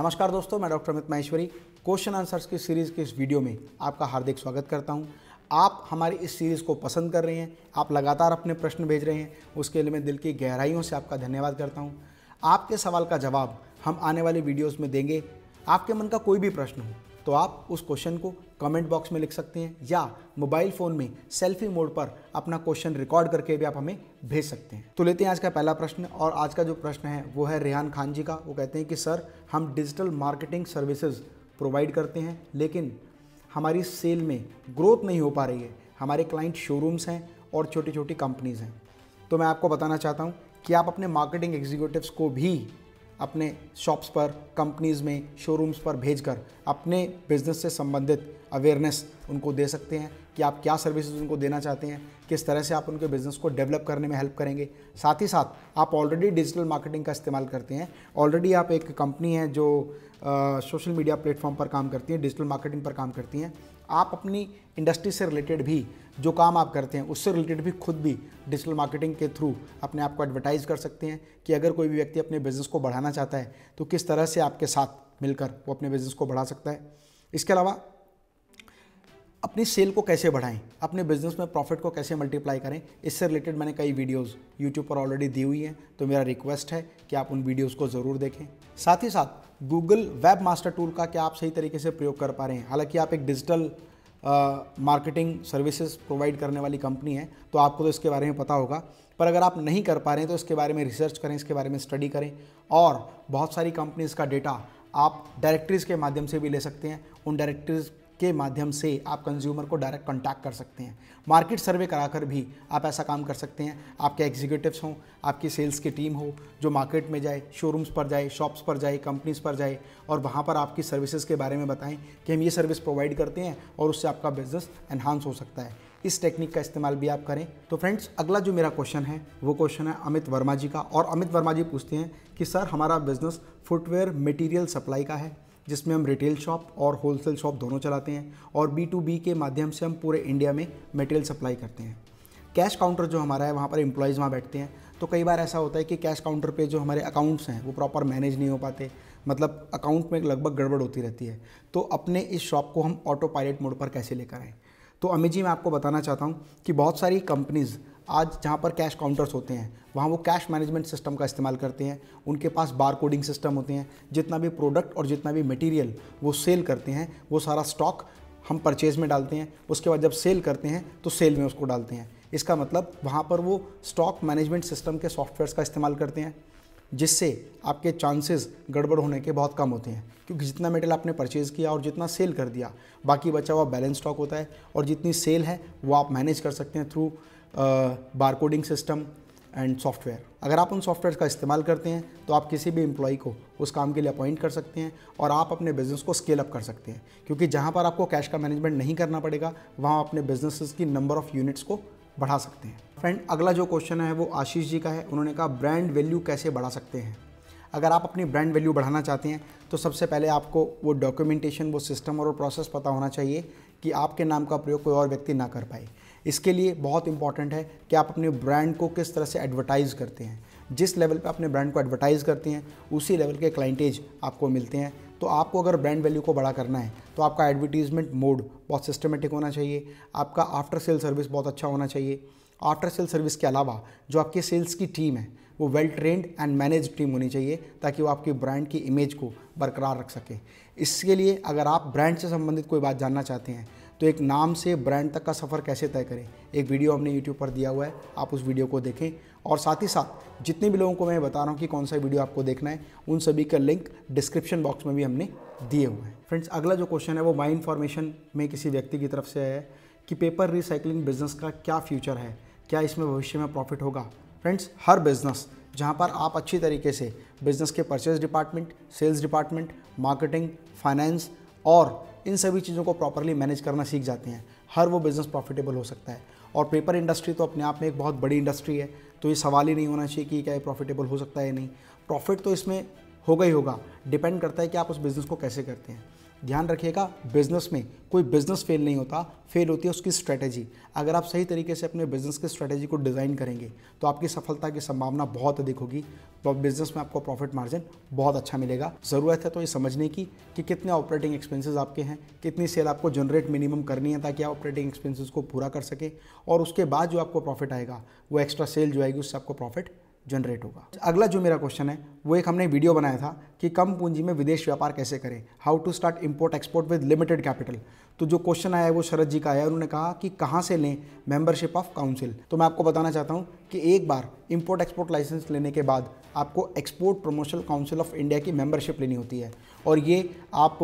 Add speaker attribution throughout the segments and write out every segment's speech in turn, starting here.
Speaker 1: नमस्कार दोस्तों मैं doctor Amit Maheshwari question answers की सीरीज़ के इस वीडियो में आपका हार्दिक स्वागत करता हूं आप हमारी इस सीरीज़ को पसंद कर रहे हैं आप लगातार अपने प्रश्न भेज रहे हैं उसके लिए मैं दिल की गहराइयों से आपका धन्यवाद करता हूं आपके सवाल का जवाब हम आने वाली वीडियोस में देंगे आपके मन का कोई भी प्रश्न हो तो आप उस क्वेश्चन को कमेंट बॉक्स में लिख सकते हैं या मोबाइल फ़ोन में सेल्फी मोड पर अपना क्वेश्चन रिकॉर्ड करके भी आप हमें भेज सकते हैं तो लेते हैं आज का पहला प्रश्न और आज का जो प्रश्न है वो है रेहान खान जी का वो कहते हैं कि सर हम डिजिटल मार्केटिंग सर्विसेज प्रोवाइड करते हैं लेकिन हमारी सेल में ग्रोथ नहीं हो पा रही है हमारे क्लाइंट शोरूम्स हैं और छोटी छोटी कंपनीज़ हैं तो मैं आपको बताना चाहता हूँ कि आप अपने मार्केटिंग एग्जीक्यूटिव को भी अपने शॉप्स पर कंपनीज़ में शोरूम्स पर भेजकर अपने बिजनेस से संबंधित अवेयरनेस उनको दे सकते हैं कि आप क्या सर्विसेज उनको देना चाहते हैं किस तरह से आप उनके बिज़नेस को डेवलप करने में हेल्प करेंगे साथ ही साथ आप ऑलरेडी डिजिटल मार्केटिंग का इस्तेमाल करते हैं ऑलरेडी आप एक कंपनी है जो सोशल मीडिया प्लेटफॉर्म पर काम करती हैं डिजिटल मार्केटिंग पर काम करती हैं आप अपनी इंडस्ट्री से रिलेटेड भी जो काम आप करते हैं उससे रिलेटेड भी खुद भी डिजिटल मार्केटिंग के थ्रू अपने आप को एडवर्टाइज कर सकते हैं कि अगर कोई भी व्यक्ति अपने बिजनेस को बढ़ाना चाहता है तो किस तरह से आपके साथ मिलकर वो अपने बिजनेस को बढ़ा सकता है इसके अलावा अपनी सेल को कैसे बढ़ाएं अपने बिजनेस में प्रॉफिट को कैसे मल्टीप्लाई करें इससे रिलेटेड मैंने कई वीडियोस यूट्यूब पर ऑलरेडी दी हुई हैं तो मेरा रिक्वेस्ट है कि आप उन वीडियोस को ज़रूर देखें साथ ही साथ गूगल वेब मास्टर टूल का क्या आप सही तरीके से प्रयोग कर पा रहे हैं हालांकि आप एक डिजिटल मार्केटिंग सर्विसेज प्रोवाइड करने वाली कंपनी है तो आपको तो इसके बारे में पता होगा पर अगर आप नहीं कर पा रहे हैं तो इसके बारे में रिसर्च करें इसके बारे में स्टडी करें और बहुत सारी कंपनीज़ का डेटा आप डायरेक्टरीज़ के माध्यम से भी ले सकते हैं उन डायरेक्टरीज के माध्यम से आप कंज्यूमर को डायरेक्ट कॉन्टैक्ट कर सकते हैं मार्केट सर्वे कराकर भी आप ऐसा काम कर सकते हैं आपके एग्जीक्यूटिव्स हों आपकी सेल्स की टीम हो जो मार्केट में जाए शोरूम्स पर जाए शॉप्स पर जाए कंपनीज पर जाए और वहाँ पर आपकी सर्विसेज के बारे में बताएं कि हम ये सर्विस प्रोवाइड करते हैं और उससे आपका बिजनेस एनहांस हो सकता है इस टेक्निक का इस्तेमाल भी आप करें तो फ्रेंड्स अगला जो मेरा क्वेश्चन है वो क्वेश्चन है अमित वर्मा जी का और अमित वर्मा जी पूछते हैं कि सर हमारा बिजनेस फुटवेयर मटेरियल सप्लाई का है जिसमें हम रिटेल शॉप और होलसेल शॉप दोनों चलाते हैं और बी टू बी के माध्यम से हम पूरे इंडिया में मटेरियल सप्लाई करते हैं कैश काउंटर जो हमारा है वहाँ पर एम्प्लॉयज़ वहाँ बैठते हैं तो कई बार ऐसा होता है कि कैश काउंटर पे जो हमारे अकाउंट्स हैं वो प्रॉपर मैनेज नहीं हो पाते मतलब अकाउंट में लगभग गड़बड़ होती रहती है तो अपने इस शॉप को हम ऑटो पायलट मोड पर कैसे लेकर आएँ तो अमित जी मैं आपको बताना चाहता हूँ कि बहुत सारी कंपनीज़ आज जहाँ पर कैश काउंटर्स होते हैं वहाँ वो कैश मैनेजमेंट सिस्टम का इस्तेमाल करते हैं उनके पास बार कोडिंग सिस्टम होते हैं जितना भी प्रोडक्ट और जितना भी मटेरियल वो सेल करते हैं वो सारा स्टॉक हम परचेज़ में डालते हैं उसके बाद जब सेल करते हैं तो सेल में उसको डालते हैं इसका मतलब वहाँ पर वो स्टॉक मैनेजमेंट सिस्टम के सॉफ्टवेयर्स का इस्तेमाल करते हैं जिससे आपके चांसेस गड़बड़ होने के बहुत कम होते हैं क्योंकि जितना मेटल आपने परचेज़ किया और जितना सेल कर दिया बाकी बचा हुआ बैलेंस स्टॉक होता है और जितनी सेल है वो आप मैनेज कर सकते हैं through bar coding system and software अगर आप उन सॉफ्टवेयर का इस्तेमाल करते हैं तो आप किसी भी एम्प्लॉय को उस काम के लिए अपॉइंट कर सकते हैं और आप अपने बिजनेस को स्केल अप कर सकते हैं क्योंकि जहाँ पर आपको कैश का मैनेजमेंट नहीं करना पड़ेगा वहाँ अपने बिजनेसेस की नंबर ऑफ़ यूनिट्स को बढ़ा सकते हैं फ्रेंड अगला जो क्वेश्चन है वो आशीष जी का है उन्होंने कहा ब्रांड वैल्यू कैसे बढ़ा सकते हैं अगर आप अपनी ब्रांड वैल्यू बढ़ाना चाहते हैं तो सबसे पहले आपको वो डॉक्यूमेंटेशन वो सिस्टम और वो प्रोसेस पता होना चाहिए कि आपके नाम का प्रयोग कोई और व्यक्ति ना कर पाए इसके लिए बहुत इंपॉर्टेंट है कि आप अपने ब्रांड को किस तरह से एडवर्टाइज़ करते हैं जिस लेवल पे अपने ब्रांड को एडवर्टाइज़ करते हैं उसी लेवल के क्लाइंटेज आपको मिलते हैं तो आपको अगर ब्रांड वैल्यू को बड़ा करना है तो आपका एडवर्टीजमेंट मोड बहुत सिस्टमेटिक होना चाहिए आपका आफ्टर सेल सर्विस बहुत अच्छा होना चाहिए आफ्टर सेल सर्विस के अलावा जो आपके सेल्स की टीम है वो well trained and manage team होनी चाहिए ताकि वो आपकी ब्रांड की इमेज को बरकरार रख सके इसके लिए अगर आप ब्रांड से संबंधित कोई बात जानना चाहते हैं तो एक नाम से ब्रांड तक का सफ़र कैसे तय करें एक वीडियो हमने यूट्यूब पर दिया हुआ है आप उस वीडियो को देखें और साथ ही साथ जितने भी लोगों को मैं बता रहा हूँ कि कौन सा वीडियो आपको देखना है उन सभी का लिंक डिस्क्रिप्शन बॉक्स में भी हमने दिए हुए हैं फ्रेंड्स अगला जो क्वेश्चन है वो माई इन्फॉर्मेशन में किसी व्यक्ति की तरफ से है कि पेपर रिसाइकलिंग बिजनेस का क्या फ्यूचर है क्या इसमें भविष्य में प्रॉफिट होगा फ्रेंड्स हर बिज़नेस जहाँ पर आप अच्छी तरीके से बिज़नेस के purchase department sales department marketing finance और इन सभी चीज़ों को प्रॉपरली मैनेज करना सीख जाते हैं हर वो बिज़नेस प्रॉफिटेबल हो सकता है और पेपर इंडस्ट्री तो अपने आप में एक बहुत बड़ी इंडस्ट्री है तो ये सवाल ही नहीं होना चाहिए कि क्या ये प्रॉफिटेबल हो सकता है या नहीं प्रॉफिट तो इसमें होगा ही होगा डिपेंड करता है कि आप उस बिज़नेस को कैसे करते हैं ध्यान रखिएगा बिजनेस में कोई बिजनेस फेल नहीं होता फेल होती है उसकी स्ट्रैटेजी अगर आप सही तरीके से अपने बिजनेस की स्ट्रैटेजी को डिज़ाइन करेंगे तो आपकी सफलता की संभावना बहुत अधिक होगी तो बिजनेस में आपको प्रॉफिट मार्जिन बहुत अच्छा मिलेगा ज़रूरत है तो ये समझने की कि कितने ऑपरेटिंग एक्सपेंसेस आपके हैं कितनी सेल आपको जनरेट मिनिमम करनी है ताकि आप ऑपरेटिंग एक्सपेंसेस को पूरा कर सकें और उसके बाद जो आपको प्रॉफिट आएगा वो एक्स्ट्रा सेल जो आएगी उससे आपको प्रॉफिट जनरेट होगा अगला जो मेरा क्वेश्चन है वो एक हमने वीडियो बनाया था कि कम पूंजी में विदेश व्यापार कैसे करें how to start import export with limited capital तो जो क्वेश्चन आया है वो शरद जी का आया उन्होंने कहा कि कहाँ से लें मेंबरशिप ऑफ काउंसिल तो मैं आपको बताना चाहता हूँ कि एक बार इंपोर्ट एक्सपोर्ट लाइसेंस लेने के बाद आपको export promotion council of India की मेंबरशिप लेनी होती है और ये आप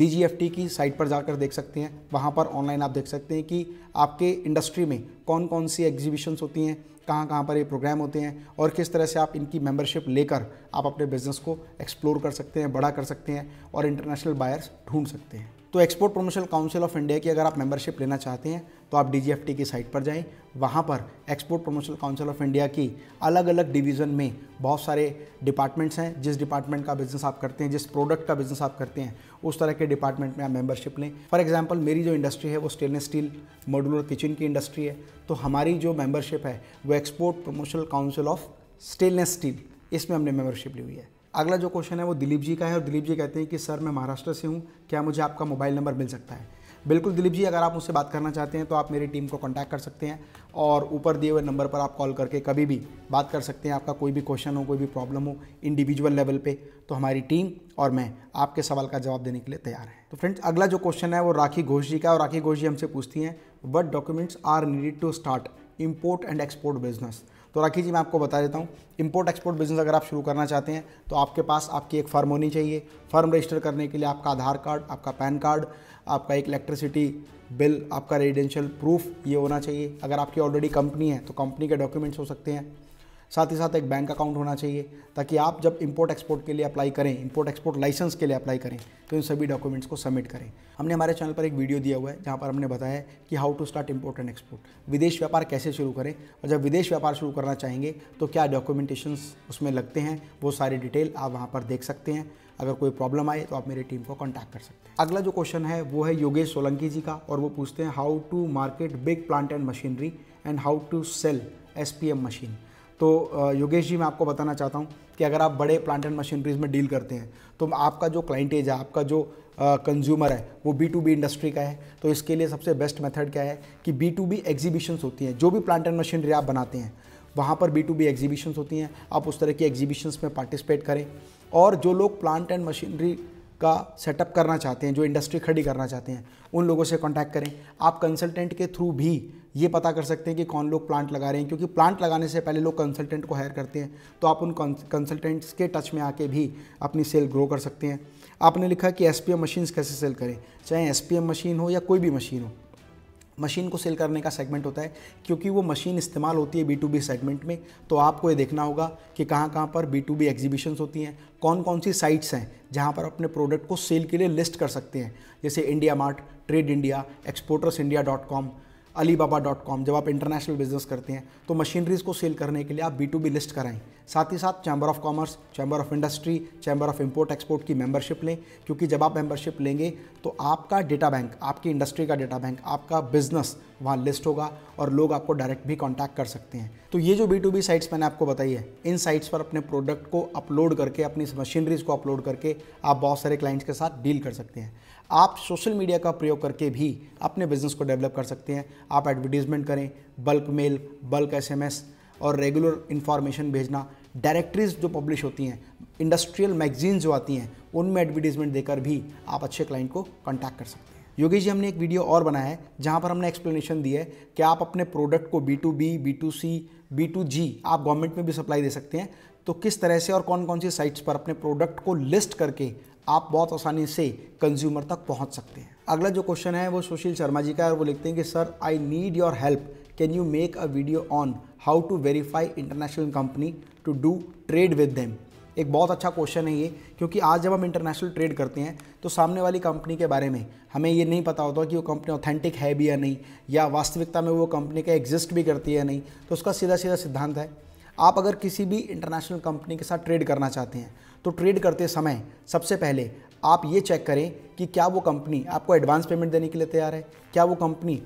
Speaker 1: डी की साइट पर जाकर देख सकते हैं वहाँ पर ऑनलाइन आप देख सकते हैं कि आपके इंडस्ट्री में कौन कौन सी एग्जीबिशंस होती हैं कहाँ कहाँ पर ये प्रोग्राम होते हैं और किस तरह से आप इनकी मेंबरशिप लेकर आप अपने बिजनेस को एक्सप्लोर कर सकते हैं बड़ा कर सकते हैं और इंटरनेशनल बायर्स ढूंढ सकते हैं तो export promotion council of India की अगर आप मेंबरशिप लेना चाहते हैं तो आप डी की साइट पर जाएँ वहाँ पर export promotion council of India की अलग अलग डिवीज़न में बहुत सारे डिपार्टमेंट्स हैं जिस डिपार्टमेंट का बिज़नेस आप करते हैं जिस प्रोडक्ट का बिज़नेस आप करते हैं उस तरह के डिपार्टमेंट में आप मेंबरशिप लें फॉर एग्जांपल मेरी जो इंडस्ट्री है वो स्टेनलेस स्टील मॉडुलर किचन की इंडस्ट्री है तो हमारी जो मेंबरशिप है वो export promotion council of stainless steel इसमें हमने मेंबरशिप ली हुई है अगला जो क्वेश्चन है वो दिलीप जी का है और दिलीप जी कहते हैं कि सर मैं महाराष्ट्र से हूँ क्या मुझे आपका मोबाइल नंबर मिल सकता है बिल्कुल दिलीप जी अगर आप मुझसे बात करना चाहते हैं तो आप मेरी टीम को कॉन्टैक्ट कर सकते हैं और ऊपर दिए हुए नंबर पर आप कॉल करके कभी भी बात कर सकते हैं आपका कोई भी क्वेश्चन हो कोई भी प्रॉब्लम हो इंडिविजुअल लेवल पे तो हमारी टीम और मैं आपके सवाल का जवाब देने के लिए तैयार है तो फ्रेंड्स अगला जो क्वेश्चन है वो राखी घोष जी का और राखी घोष जी हमसे पूछती हैं what documents are needed to start import and export business तो राखी जी मैं आपको बता देता हूँ इंपोर्ट एक्सपोर्ट बिजनेस अगर आप शुरू करना चाहते हैं तो आपके पास आपकी एक फर्म होनी चाहिए फर्म रजिस्टर करने के लिए आपका आधार कार्ड आपका पैन कार्ड आपका एक इलेक्ट्रिसिटी बिल आपका रेजिडेंशियल प्रूफ ये होना चाहिए अगर आपकी ऑलरेडी कंपनी है तो कंपनी के डॉक्यूमेंट्स हो सकते हैं साथ ही साथ एक बैंक अकाउंट होना चाहिए ताकि आप जब इंपोर्ट एक्सपोर्ट के लिए अप्लाई करें इंपोर्ट एक्सपोर्ट लाइसेंस के लिए अप्लाई करें तो इन सभी डॉक्यूमेंट्स को सबमिट करें हमने हमारे चैनल पर एक वीडियो दिया हुआ है जहाँ पर हमने बताया कि how to start import and export विदेश व्यापार कैसे शुरू करें और जब विदेश व्यापार शुरू करना चाहेंगे तो क्या डॉक्यूमेंटेशन उसमें लगते हैं वो सारी डिटेल आप वहाँ पर देख सकते हैं अगर कोई प्रॉब्लम आए तो आप मेरी टीम को कॉन्टैक्ट कर सकते हैं अगला जो क्वेश्चन है वो है योगेश सोलंकी जी का और वो पूछते हैं how to market big plant and machinery and how to sell as machine तो योगेश जी मैं आपको बताना चाहता हूँ कि अगर आप बड़े प्लांट एंड मशीनरीज में डील करते हैं तो आपका जो क्लाइंटेज है आपका जो कंज्यूमर है वो बी टू बी इंडस्ट्री का है तो इसके लिए सबसे बेस्ट मेथड क्या है कि बी टू बी एग्जीबिशंस होती हैं जो भी प्लांट एंड मशीनरी आप बनाते हैं वहाँ पर बी टू बी एग्जीबिशंस होती हैं आप उस तरह की एग्जीबिशंस में पार्टिसिपेट करें और जो लोग प्लांट एंड मशीनरी का सेटअप करना चाहते हैं जो इंडस्ट्री खड़ी करना चाहते हैं उन लोगों से कांटेक्ट करें आप कंसल्टेंट के थ्रू भी ये पता कर सकते हैं कि कौन लोग प्लांट लगा रहे हैं क्योंकि प्लांट लगाने से पहले लोग कंसल्टेंट को हायर करते हैं तो आप उन कंसल्टेंट्स के टच में आके भी अपनी सेल ग्रो कर सकते हैं आपने लिखा कि एस मशीन्स कैसे सेल करें चाहे एस मशीन हो या कोई भी मशीन हो मशीन को सेल करने का सेगमेंट होता है क्योंकि वो मशीन इस्तेमाल होती है बी टू बी सेगमेंट में तो आपको ये देखना होगा कि कहाँ कहाँ पर बी टू बी एग्जीबिशंस होती हैं कौन कौन सी साइट्स हैं जहाँ पर अपने प्रोडक्ट को सेल के लिए लिस्ट कर सकते हैं जैसे India mart trade India exporters India dot com Ali dot com जब आप इंटरनेशनल बिजनेस करते हैं तो मशीनरीज को सेल करने के लिए आप बी टू बी लिस्ट कराएं साथ ही साथ chamber of commerce chamber of industry chamber of import export की मेंबरशिप लें क्योंकि जब आप मेंबरशिप लेंगे तो आपका डेटा बैंक आपकी इंडस्ट्री का डेटा बैंक आपका बिजनेस वहाँ लिस्ट होगा और लोग आपको डायरेक्ट भी कॉन्टैक्ट कर सकते हैं तो ये जो बी टू बी साइट्स मैंने आपको बताई है इन साइट्स पर अपने प्रोडक्ट को अपलोड करके अपनी मशीनरीज को अपलोड करके आप बहुत सारे क्लाइंट्स के साथ डील कर सकते हैं आप सोशल मीडिया का प्रयोग करके भी अपने बिजनेस को डेवलप कर सकते हैं आप एडवर्टीजमेंट करें बल्क मेल बल्क एसएमएस और रेगुलर इन्फॉर्मेशन भेजना डायरेक्टरीज जो पब्लिश होती हैं इंडस्ट्रियल मैगजीन जो आती हैं उनमें एडवर्टीजमेंट देकर भी आप अच्छे क्लाइंट को कॉन्टैक्ट कर सकते हैं योगी जी हमने एक वीडियो और बनाया है जहाँ पर हमने एक्सप्लेनेशन दी है कि आप अपने प्रोडक्ट को B to B B to C B to G आप गवर्नमेंट में भी सप्लाई दे सकते हैं तो किस तरह से और कौन कौन सी साइट्स पर अपने प्रोडक्ट को लिस्ट करके आप बहुत आसानी से कंज्यूमर तक पहुंच सकते हैं अगला जो क्वेश्चन है वो सुशील शर्मा जी का है और वो लिखते हैं कि sir I need your help can you make a video on how to verify international company to do trade with them एक बहुत अच्छा क्वेश्चन है ये क्योंकि आज जब हम इंटरनेशनल ट्रेड करते हैं तो सामने वाली कंपनी के बारे में हमें ये नहीं पता होता कि वो कंपनी ऑथेंटिक है भी या नहीं या वास्तविकता में वो कंपनी का एग्जिस्ट भी करती है या नहीं तो उसका सीधा सीधा सिद्धांत है आप अगर किसी भी इंटरनेशनल कंपनी के साथ ट्रेड करना चाहते हैं तो ट्रेड करते समय सबसे पहले आप ये चेक करें कि क्या वो कंपनी आपको एडवांस पेमेंट देने के लिए तैयार है क्या वो कंपनी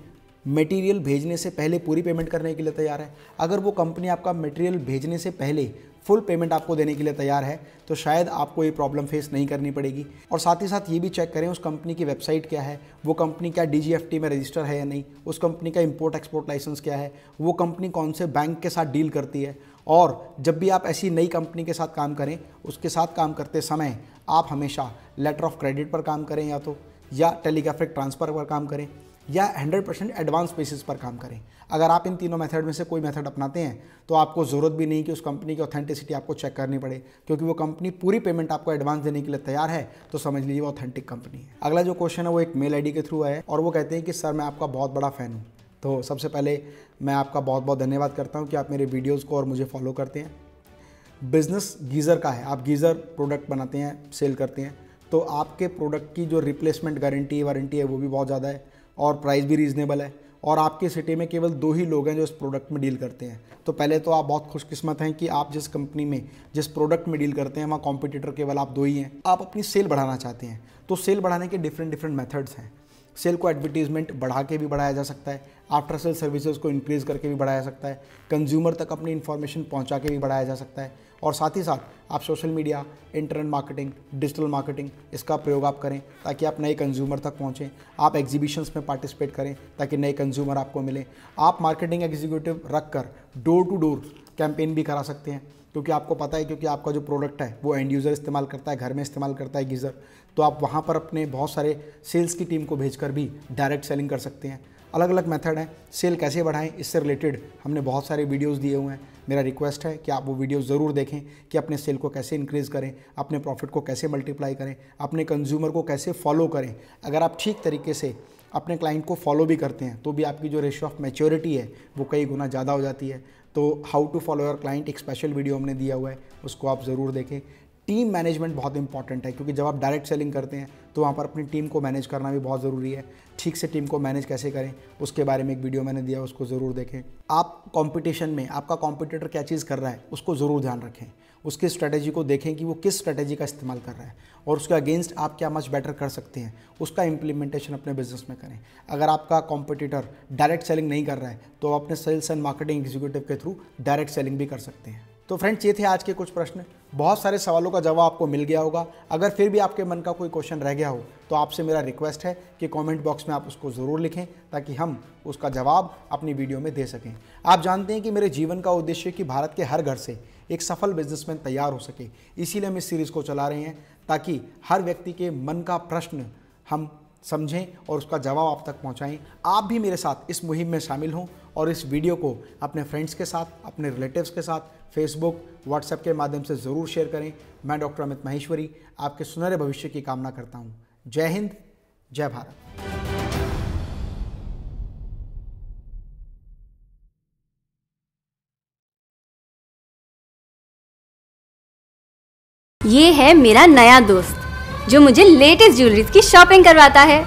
Speaker 1: मटेरियल भेजने से पहले पूरी पेमेंट करने के लिए तैयार है अगर वो कंपनी आपका मटेरियल भेजने से पहले फुल पेमेंट आपको देने के लिए तैयार है तो शायद आपको ये प्रॉब्लम फेस नहीं करनी पड़ेगी और साथ ही साथ ये भी चेक करें उस कंपनी की वेबसाइट क्या है वो कंपनी क्या डी में रजिस्टर है या नहीं उस कंपनी का इम्पोर्ट एक्सपोर्ट लाइसेंस क्या है वो कंपनी कौन से बैंक के साथ डील करती है और जब भी आप ऐसी नई कंपनी के साथ काम करें उसके साथ काम करते समय आप हमेशा लेटर ऑफ क्रेडिट पर काम करें या तो या टेलीग्राफिक ट्रांसफ़र पर काम करें या 100 परसेंट एडवांस बेसिस पर काम करें अगर आप इन तीनों मेथड में से कोई मेथड अपनाते हैं तो आपको ज़रूरत भी नहीं कि उस कंपनी की ऑथेंटिसिटी आपको चेक करनी पड़े क्योंकि वो कंपनी पूरी पेमेंट आपको एडवांस देने के लिए तैयार है तो समझ लीजिए वो ऑथेंटिक कंपनी है अगला जो क्वेश्चन है वो एक मेल आईडी के थ्रू है और वो कहते हैं कि सर मैं आपका बहुत बड़ा फ़ैन हूँ तो सबसे पहले मैं आपका बहुत बहुत धन्यवाद करता हूँ कि आप मेरे वीडियोज़ को और मुझे फॉलो करते हैं बिज़नेस गीज़र का है आप गीज़र प्रोडक्ट बनाते हैं सेल करते हैं तो आपके प्रोडक्ट की जो रिप्लेसमेंट गारंटी वारंटी है वो भी बहुत ज़्यादा है और प्राइस भी रीज़नेबल है और आपके सिटी में केवल दो ही लोग हैं जो इस प्रोडक्ट में डील करते हैं तो पहले तो आप बहुत खुशकिस्मत हैं कि आप जिस कंपनी में जिस प्रोडक्ट में डील करते हैं वहाँ कॉम्पिटिटर केवल आप दो ही हैं आप अपनी सेल बढ़ाना चाहते हैं तो सेल बढ़ाने के डिफरेंट डिफरेंट मेथड्स हैं सेल को एडवर्टीजमेंट बढ़ा के भी बढ़ाया जा सकता है आफ्टर सेल सर्विसेज को इंक्रीज़ करके भी बढ़ाया जा सकता है कंज्यूमर तक अपनी इन्फॉर्मेशन पहुंचा के भी बढ़ाया जा सकता है और साथ ही साथ आप social media internet marketing digital marketing इसका प्रयोग आप करें ताकि आप नए कंज्यूमर तक पहुँचें आप एग्जीबिशंस में पार्टिसिपेट करें ताकि नए कंज्यूमर आपको मिलें आप मार्केटिंग एग्जीक्यूटिव रख कर डोर टू डोर कैंपेन भी करा सकते हैं क्योंकि आपको पता है क्योंकि आपका जो प्रोडक्ट है वो एंड यूज़र इस्तेमाल करता है घर में इस्तेमाल करता है गीज़र तो आप वहाँ पर अपने बहुत सारे सेल्स की टीम को भेज भी डायरेक्ट सेलिंग कर सकते हैं अलग अलग मेथड हैं सेल कैसे बढ़ाएं इससे रिलेटेड हमने बहुत सारे वीडियोस दिए हुए हैं मेरा रिक्वेस्ट है कि आप वो वीडियो ज़रूर देखें कि अपने सेल को कैसे इंक्रीज़ करें अपने प्रॉफिट को कैसे मल्टीप्लाई करें अपने कंज्यूमर को कैसे फॉलो करें अगर आप ठीक तरीके से अपने क्लाइंट को फॉलो भी करते हैं तो भी आपकी जो रेशियो ऑफ मेच्योरिटी है वो कई गुना ज़्यादा हो जाती है तो how to follow your client एक स्पेशल वीडियो हमने दिया हुआ है उसको आप ज़रूर देखें टीम मैनेजमेंट बहुत इंपॉर्टेंट है क्योंकि जब आप डायरेक्ट सेलिंग करते हैं तो वहाँ पर अपनी टीम को मैनेज करना भी बहुत ज़रूरी है ठीक से टीम को मैनेज कैसे करें उसके बारे में एक वीडियो मैंने दिया उसको ज़रूर देखें आप कॉम्पिटिशन में आपका कॉम्पिटिटर क्या चीज़ कर रहा है उसको ज़रूर ध्यान रखें उसकी स्ट्रेटेजी को देखें कि वो किस स्ट्रेटेजी का इस्तेमाल कर रहा है और उसके अगेंस्ट आप क्या मच बेटर कर सकते हैं उसका इम्प्लीमेंटेशन अपने बिजनेस में करें अगर आपका कॉम्पिटिटर डायरेक्ट सेलिंग नहीं कर रहा है तो अपने सेल्स एंड मार्केटिंग एग्जीक्यूटिव के थ्रू डायरेक्ट सेलिंग भी कर सकते हैं तो फ्रेंड्स ये थे आज के कुछ प्रश्न बहुत सारे सवालों का जवाब आपको मिल गया होगा अगर फिर भी आपके मन का कोई क्वेश्चन रह गया हो तो आपसे मेरा रिक्वेस्ट है कि कमेंट बॉक्स में आप उसको ज़रूर लिखें ताकि हम उसका जवाब अपनी वीडियो में दे सकें आप जानते हैं कि मेरे जीवन का उद्देश्य कि भारत के हर घर से एक सफल बिजनेसमैन तैयार हो सके इसीलिए हम इस सीरीज़ को चला रहे हैं ताकि हर व्यक्ति के मन का प्रश्न हम समझें और उसका जवाब आप तक पहुंचाएं आप भी मेरे साथ इस मुहिम में शामिल हों और इस वीडियो को अपने फ्रेंड्स के साथ अपने रिलेटिव्स के साथ फेसबुक व्हाट्सएप के माध्यम से ज़रूर शेयर करें मैं डॉक्टर अमित माहेश्वरी आपके सुनहरे भविष्य की कामना करता हूँ जय हिंद जय भारत ये है मेरा नया दोस्त जो मुझे लेटेस्ट ज्वेलरीज की शॉपिंग करवाता है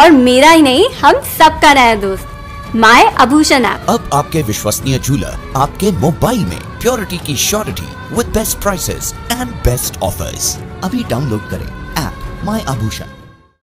Speaker 1: और मेरा ही नहीं हम सबका नया दोस्त माय आभूषण ऐप अब आपके विश्वसनीय ज्वेलर आपके मोबाइल में प्योरिटी की surety with best prices and best offers अभी डाउनलोड करें ऐप माय आभूषण